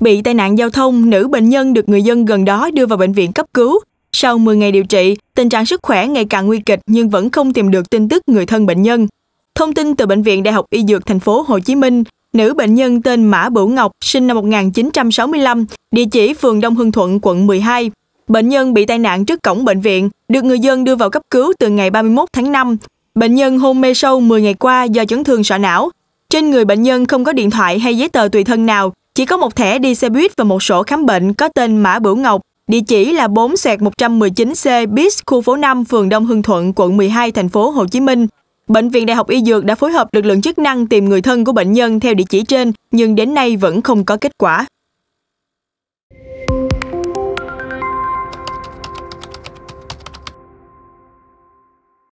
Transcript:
Bị tai nạn giao thông, nữ bệnh nhân được người dân gần đó đưa vào bệnh viện cấp cứu. Sau 10 ngày điều trị, tình trạng sức khỏe ngày càng nguy kịch nhưng vẫn không tìm được tin tức người thân bệnh nhân. Thông tin từ bệnh viện Đại học Y Dược thành phố Hồ Chí Minh, nữ bệnh nhân tên Mã Bửu Ngọc, sinh năm 1965, địa chỉ phường Đông Hưng Thuận, quận 12. Bệnh nhân bị tai nạn trước cổng bệnh viện, được người dân đưa vào cấp cứu từ ngày 31 tháng 5. Bệnh nhân hôn mê sâu 10 ngày qua do chấn thương sọ não. Trên người bệnh nhân không có điện thoại hay giấy tờ tùy thân nào, chỉ có một thẻ đi xe buýt và một sổ khám bệnh có tên Mã Bửu Ngọc, địa chỉ là 4 119C BIS khu phố 5, phường Đông Hưng Thuận, quận 12, thành phố Hồ Chí Minh. Bệnh viện Đại học Y Dược đã phối hợp lực lượng chức năng tìm người thân của bệnh nhân theo địa chỉ trên, nhưng đến nay vẫn không có kết quả.